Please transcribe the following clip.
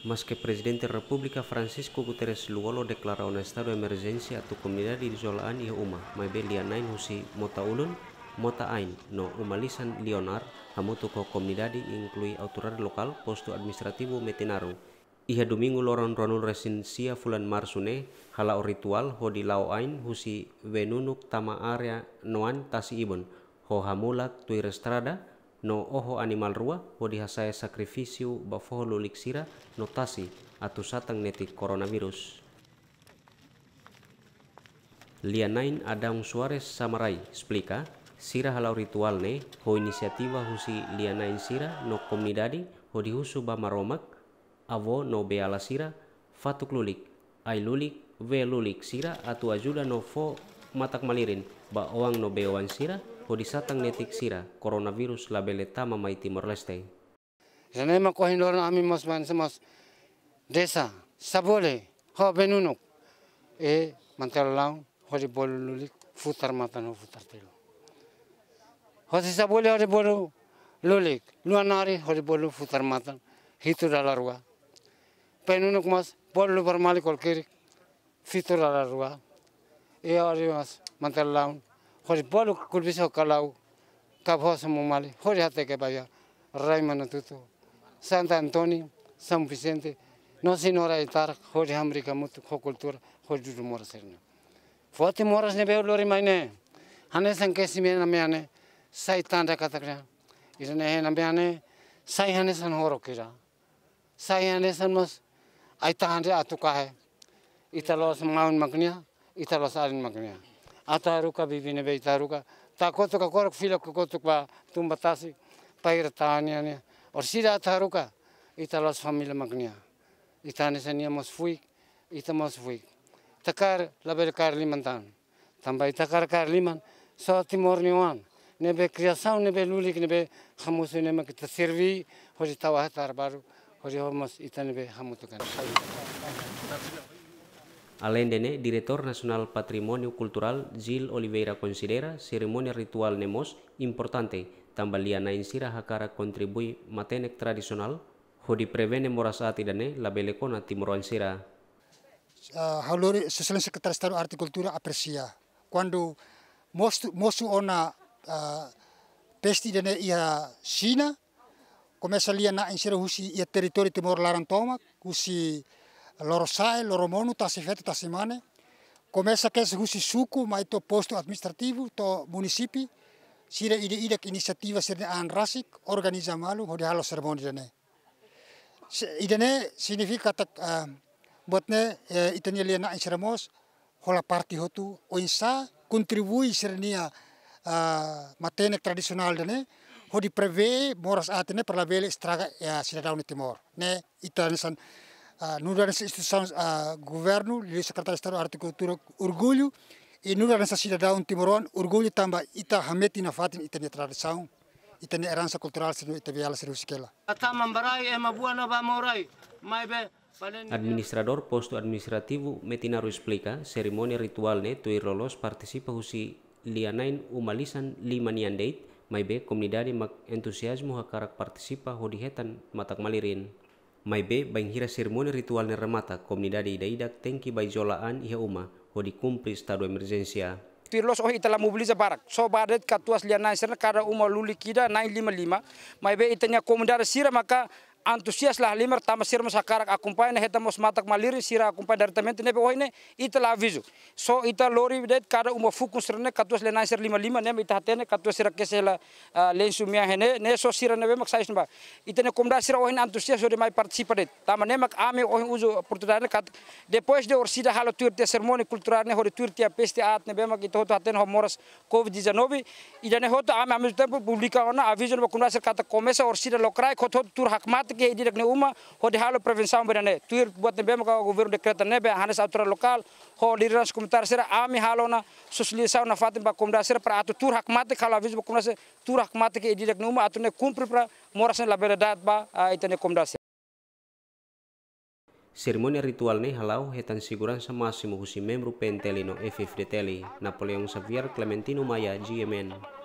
mas Presiden Republika da República Francisco Guterres luego declaró un estado de emergencia a tu comunidad y e uma, maibe lianain husi mota ulun, mota ain, no umalisan leonar, hamu tuko comunidad inclui autoridad local, posto administrativo metenaru. Ia domingo loron ronul sia fulan marsune, hala ritual ho di lao ain husi venunuk tama area noan tasi ibon, ho hamulat tuir estrada, no oho animal rua wodihasae sacrificiu bafoho no notasi atu satang neti coronavirus. Lianain Adang Suarez Samarai splika, sira halau ritual ne ho inisiativa husi lianain sira no komidadi, hodihusu ba maromak avo no beala sira fatuk lulik ai lulik ve lulik sira atu ajuda no fo matak malirin ba oang no beoan sira hodisatang netik sira coronavirus labeleta mamai Timor Leste. Janai makohindor na amin mas man semas desa sabole ho benunuk e mantarlaun hodi bolulik futar matan ho futar telo. Hosi sabole hodi bolu lulik luanari hodi bolu futar matan hitu dalarua. Penunuk mas bolu bermalik olkirik fitur dalarua. E hodi mas mantel lang. hori bolu kulbiso kalau kabo somomali hori hate ke baya rai manatutu Santa Antonio San Vicente no sinora itar hori hamrika mutu ho kultura hori duru moraserna foti moras ne beu lori maine hane sankesi mena meane sai tanda katakra irene hena meane sai hane san horokira sai hane san mas aita hande atuka hai italos maun magnia italos arin magnia ataruka ne be taruka ta koto ka korok filo ka koto ka tumba tasi. pa irtania ne or sira taruka ita los familia magnia ita ne senia mos fui ita mos fui takar bel kar limantan Tamba takar kar liman so mor ni wan nebe ne be lulik nebe hamusu ma kita servi hori tawa hatar baru hori homos ita nebe hamutu kan All'endene, direttore Nasional patrimonio cultural Gil Oliveira considera cerimonia ritual nemos importante tambaliana insira hakara kontribui matenek tradisional ho di prevene morasati dane la belecona timoral sira. Uh, halori seselen sekretaris taru artikultura apresia. Quando mostu, mostu ona uh, pesti dane iha Sina, começa ali na insira husi ia território Timor-Larantoma, husi loro sai, loro MONU, τα σηφέτη τα σημάνε. Começa que esse Russisuco, mas to posto administrativo, o município, sira ide ide iniciativa sira rasik, organiza malu ho hodi halo sermoni dene. Idene significa tak buatne itanya liana sermos la parti hotu oinsa kontribui sirania matene tradisional dene di preve moras atene la perlabele straga ya sira daun timor ne san. no da instituições a governo, o secretário de Estado da Agricultura, orgulho, e no da timuron, cidadão timoron, orgulho também, ita hameti na fatin, ita minha tradição, ita minha herança cultural, sino ita minha ala sino Administrador posto administrativo metinaru explica, cerimônia ritual ne tuirolos participa husi lianain umalisan limaniandait, maibe komunidade mak entusiasmu hakarak participa hodihetan matak malirin mai be bain hira ritual na remata comunidade ida ida tem que baijolaan ia uma hodi cumpre estado emergência pirlos oh itala mobiliza barak so badet katuas lianai serna kada uma luli kida 955 mai be itanya komunidade sira maka antusiaslah lima tamasir masakarak akumpai na hetamos matak maliri sira akumpai dari temen tene pe oine ita la visu so ita lori bidet kada uma fukus rene katuas le nasir lima lima ne ita hatene katuas sira kesela lensu mia hene ne so sira ne mak sais nba ita ne komda sira oine antusias ore mai participa det tama ne mak ame oine uzu oportunidade kat depois de orsida halo sermoni kultural ne hore tuir te peste at ne mak ita hoto hatene homoras covid 19 ida ne hoto ame ame tempo publika ona avision ba komda kata komesa orsida lokrai kotot tur hakmat ke ididak ne uma ho di halo provinsal berane tuir buat ne bema ka gubernur dekreta ne be hanes autora lokal ho liderans komentar sira ami halo na suslisau na fatim ba komda sira pra atu tur hakmate kala vis ba komda sira tur hakmate ke ididak ne uma atu ne kumpri pra morasen labera dat ba itane komda sira Seremoni ritual ne halau hetan siguran sama simuhusi membru pentelino FFD Teli, Napoleon Xavier Clementino Maya GMN.